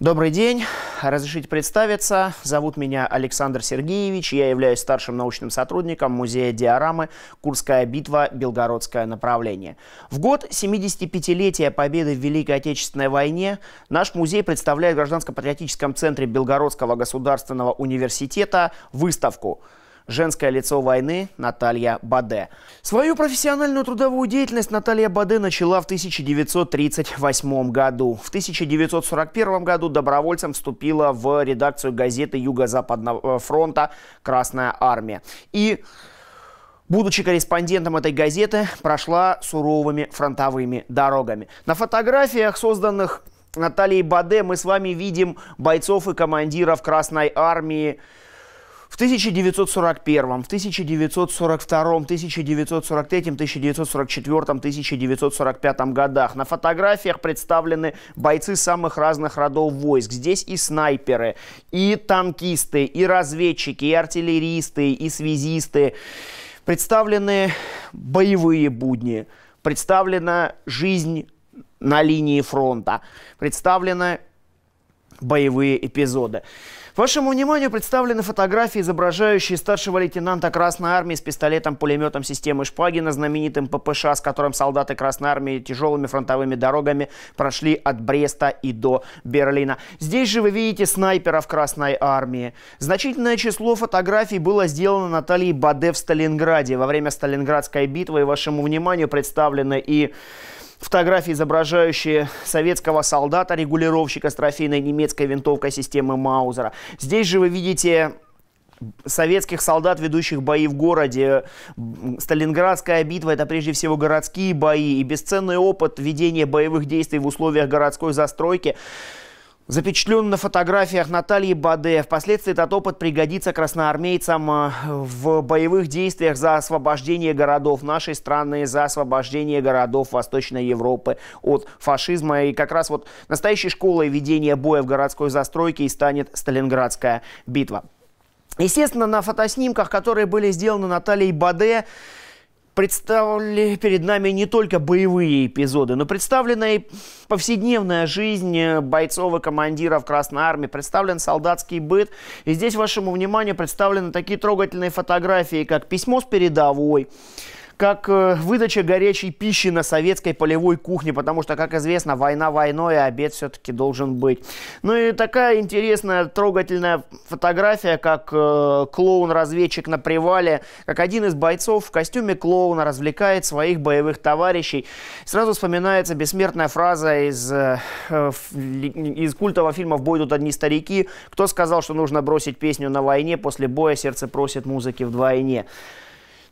Добрый день, разрешите представиться. Зовут меня Александр Сергеевич, я являюсь старшим научным сотрудником Музея диорамы «Курская битва. Белгородское направление». В год 75-летия победы в Великой Отечественной войне наш музей представляет в Гражданско-патриотическом центре Белгородского государственного университета выставку женское лицо войны Наталья Баде. Свою профессиональную трудовую деятельность Наталья Баде начала в 1938 году. В 1941 году добровольцем вступила в редакцию газеты Юго-Западного э, фронта «Красная армия». И Будучи корреспондентом этой газеты, прошла суровыми фронтовыми дорогами. На фотографиях, созданных Натальей Баде, мы с вами видим бойцов и командиров Красной Армии, в 1941, в 1942, 1943, 1944, 1945 годах на фотографиях представлены бойцы самых разных родов войск. Здесь и снайперы, и танкисты, и разведчики, и артиллеристы, и связисты. Представлены боевые будни, представлена жизнь на линии фронта, представлены боевые эпизоды. Вашему вниманию представлены фотографии, изображающие старшего лейтенанта Красной Армии с пистолетом-пулеметом системы Шпагина, знаменитым ППШ, с которым солдаты Красной Армии тяжелыми фронтовыми дорогами прошли от Бреста и до Берлина. Здесь же вы видите снайперов Красной Армии. Значительное число фотографий было сделано Натальей Баде в Сталинграде во время Сталинградской битвы. И вашему вниманию представлены и Фотографии, изображающие советского солдата, регулировщика с трофейной немецкой винтовкой системы Маузера. Здесь же вы видите советских солдат, ведущих бои в городе. Сталинградская битва – это прежде всего городские бои и бесценный опыт ведения боевых действий в условиях городской застройки – Запечатлен на фотографиях Натальи Баде. Впоследствии этот опыт пригодится красноармейцам э, в боевых действиях за освобождение городов нашей страны, за освобождение городов Восточной Европы от фашизма. И как раз вот настоящей школой ведения боя в городской застройке и станет Сталинградская битва. Естественно, на фотоснимках, которые были сделаны Натальей Баде, представили перед нами не только боевые эпизоды, но представлена и повседневная жизнь бойцов и командиров Красной Армии, представлен солдатский быт. И здесь вашему вниманию представлены такие трогательные фотографии, как письмо с передовой, как э, выдача горячей пищи на советской полевой кухне, потому что, как известно, война войной, а обед все-таки должен быть. Ну и такая интересная, трогательная фотография, как э, клоун-разведчик на привале, как один из бойцов в костюме клоуна развлекает своих боевых товарищей. Сразу вспоминается бессмертная фраза из, э, из культового фильма «В бой идут одни старики», кто сказал, что нужно бросить песню на войне, после боя сердце просит музыки вдвойне.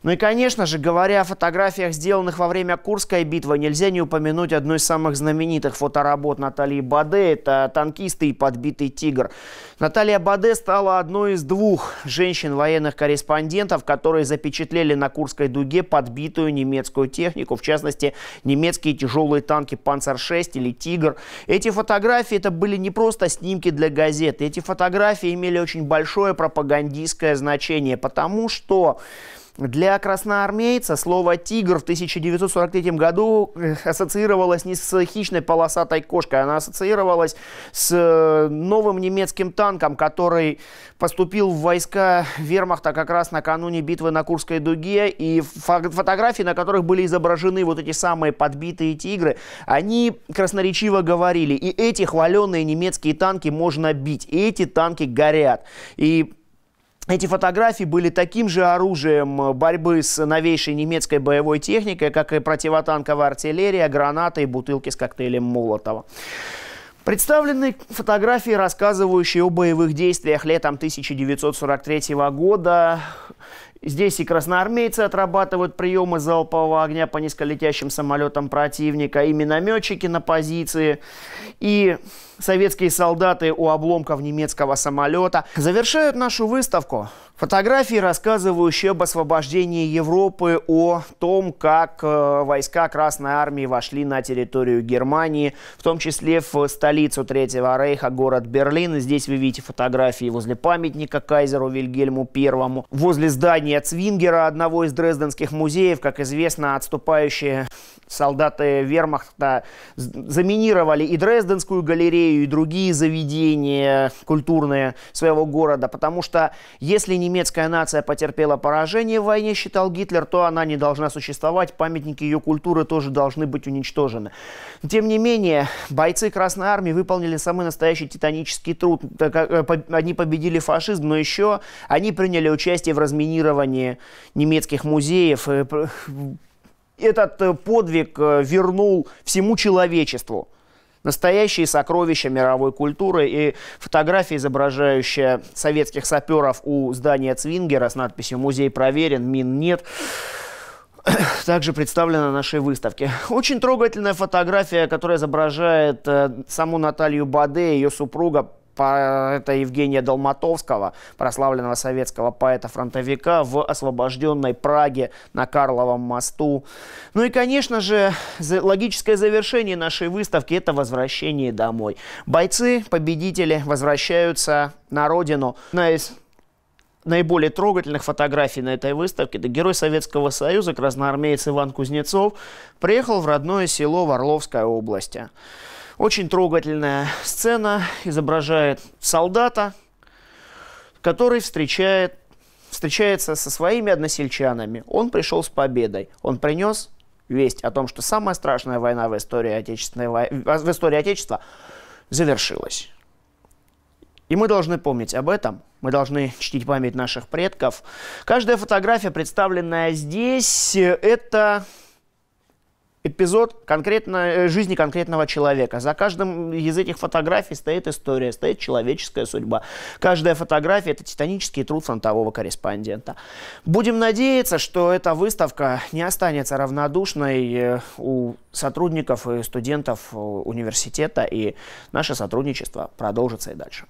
Ну и, конечно же, говоря о фотографиях, сделанных во время Курской битвы, нельзя не упомянуть одну из самых знаменитых фоторабот Натальи Баде. Это «Танкисты и подбитый тигр». Наталья Баде стала одной из двух женщин-военных корреспондентов, которые запечатлели на Курской дуге подбитую немецкую технику, в частности, немецкие тяжелые танки «Панцер-6» или «Тигр». Эти фотографии это были не просто снимки для газет, Эти фотографии имели очень большое пропагандистское значение, потому что... Для красноармейца слово «тигр» в 1943 году э, ассоциировалось не с хищной полосатой кошкой, она ассоциировалась с э, новым немецким танком, который поступил в войска вермахта как раз накануне битвы на Курской дуге. И фотографии, на которых были изображены вот эти самые подбитые тигры, они красноречиво говорили, и эти хваленные немецкие танки можно бить, и эти танки горят. И эти фотографии были таким же оружием борьбы с новейшей немецкой боевой техникой, как и противотанковая артиллерия, гранаты и бутылки с коктейлем Молотова. Представлены фотографии, рассказывающие о боевых действиях летом 1943 года. Здесь и красноармейцы отрабатывают приемы залпового огня по низколетящим самолетам противника, и минометчики на позиции, и советские солдаты у обломков немецкого самолета. Завершают нашу выставку Фотографии, рассказывающие об освобождении Европы, о том, как э, войска Красной Армии вошли на территорию Германии, в том числе в столицу Третьего Рейха, город Берлин. и Здесь вы видите фотографии возле памятника кайзеру Вильгельму Первому, возле здания Цвингера, одного из дрезденских музеев. Как известно, отступающие солдаты вермахта заминировали и Дрезденскую галерею, и другие заведения культурные своего города, потому что если не немецкая нация потерпела поражение в войне, считал Гитлер, то она не должна существовать, памятники ее культуры тоже должны быть уничтожены. Тем не менее, бойцы Красной Армии выполнили самый настоящий титанический труд. Э, э, они победили фашизм, но еще они приняли участие в разминировании немецких музеев. Э, этот подвиг вернул всему человечеству – Настоящие сокровища мировой культуры и фотография, изображающая советских саперов у здания Цвингера с надписью «Музей проверен, мин нет», также представлена на нашей выставке. Очень трогательная фотография, которая изображает э, саму Наталью Баде, ее супруга, поэта Евгения Долматовского, прославленного советского поэта-фронтовика в освобожденной Праге на Карловом мосту. Ну и, конечно же, логическое завершение нашей выставки – это возвращение домой. Бойцы, победители возвращаются на родину. Одна из наиболее трогательных фотографий на этой выставке, это герой Советского Союза, красноармеец Иван Кузнецов, приехал в родное село Ворловской области. Очень трогательная сцена изображает солдата, который встречает, встречается со своими односельчанами. Он пришел с победой, он принес весть о том, что самая страшная война в истории, Отечественной, в истории Отечества завершилась. И мы должны помнить об этом, мы должны чтить память наших предков. Каждая фотография, представленная здесь, э, это эпизод конкретно, э, жизни конкретного человека. За каждым из этих фотографий стоит история, стоит человеческая судьба. Каждая фотография – это титанический труд фронтового корреспондента. Будем надеяться, что эта выставка не останется равнодушной э, у сотрудников и студентов э, университета, и наше сотрудничество продолжится и дальше.